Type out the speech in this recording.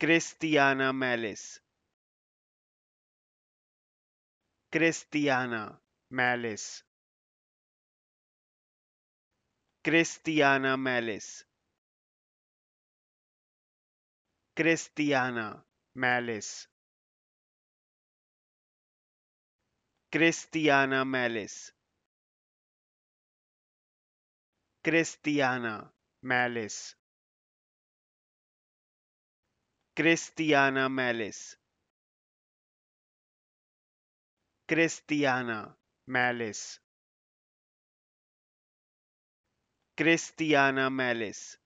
Christiana Malice. Christiana Malice. Christiana Malice. Christiana Malice. Christiana Malice. Christiana Malice. Christiana Malice. Christiana Malice. Christiana Malice.